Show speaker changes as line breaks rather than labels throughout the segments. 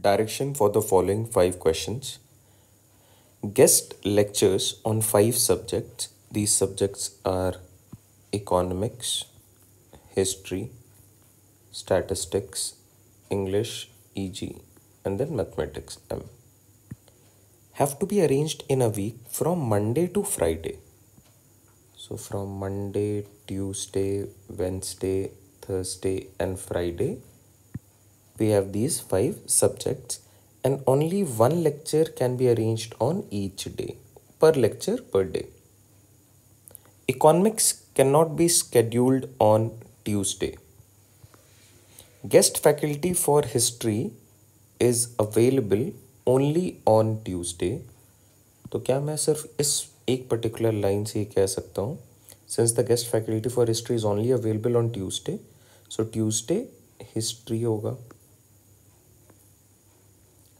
Direction for the following five questions. Guest lectures on five subjects. These subjects are economics, history, statistics, English, EG, and then mathematics, M. Um, have to be arranged in a week from Monday to Friday. So from Monday, Tuesday, Wednesday, Thursday, and Friday we have these five subjects and only one lecture can be arranged on each day, per lecture per day. Economics cannot be scheduled on Tuesday. Guest faculty for history is available only on Tuesday. तो क्या मैं सिर्फ इस एक particular line से ही कह सकता हूँ since the guest faculty for history is only available on Tuesday so Tuesday history होगा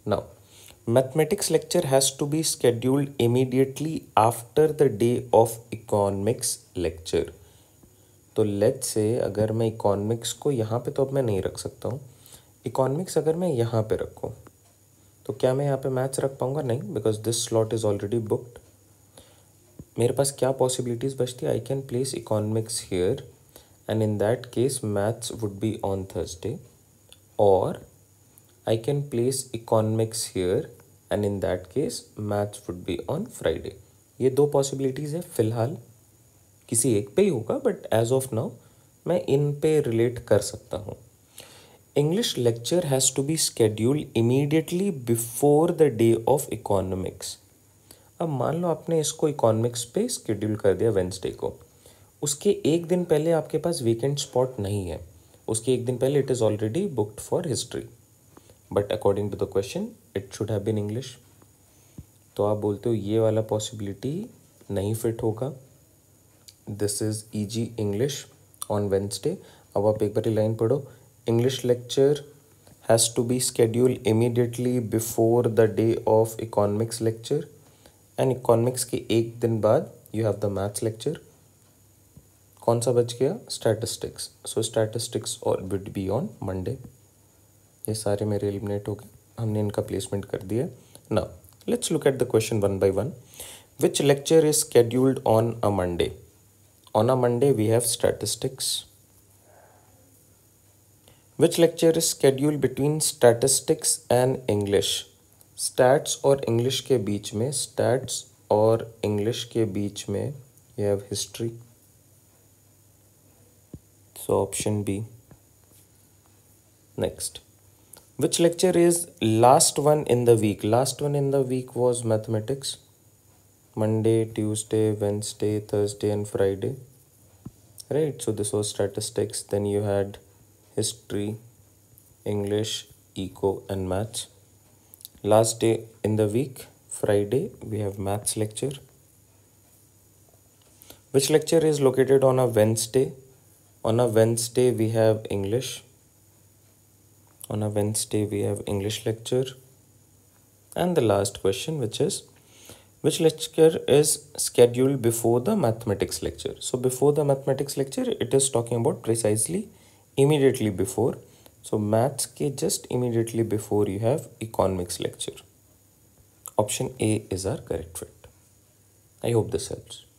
Now, mathematics lecture has to be scheduled immediately after the day of economics lecture. तो लेट से अगर मैं economics को यहाँ पे तो अब मैं नहीं रख सकता हूँ इकोनॉमिक्स अगर मैं यहाँ पे रखूँ तो क्या मैं यहाँ पे मैथ्स रख पाऊँगा नहीं because this slot is already booked मेरे पास क्या पॉसिबिलिटीज़ बचती I can place economics here and in that case maths would be on Thursday और I can place economics here and in that case maths would be on Friday. ये दो possibilities है फिलहाल किसी एक पे ही होगा but as of now मैं इन पे relate कर सकता हूँ English lecture has to be scheduled immediately before the day of economics. अब मान लो आपने इसको economics पे schedule कर दिया Wednesday को उसके एक दिन पहले आपके पास वीकेंड स्पॉट नहीं है उसके एक दिन पहले it is already booked for history but according to the question it should have been English तो आप बोलते हो ये वाला पॉसिबिलिटी नहीं फिट होगा this is easy English on Wednesday अब आप एक बार लाइन पढ़ो English lecture has to be scheduled immediately before the day of economics lecture and economics के एक दिन बाद you have the maths lecture कौन सा बच गया स्टैटिस्टिक्स सो स्टैटिस्टिक्स और विड बी ऑन मंडे ये सारे मेरे एलिमिनेट हो गए हमने इनका प्लेसमेंट कर दिया ना let's look at the question one by one which lecture is scheduled on a Monday on a Monday we have statistics which lecture is scheduled between statistics and English stats और English के बीच में stats और English के बीच में you have history so option B next which lecture is last one in the week last one in the week was mathematics monday tuesday wednesday thursday and friday right so this was statistics then you had history english eco and maths last day in the week friday we have maths lecture which lecture is located on a wednesday on a wednesday we have english on a Wednesday we have English lecture. And the last question which is which lecture is scheduled before the mathematics lecture. So before the mathematics lecture it is talking about precisely immediately before. So maths ke just immediately before you have economics lecture. Option A is our correct fit. I hope this helps.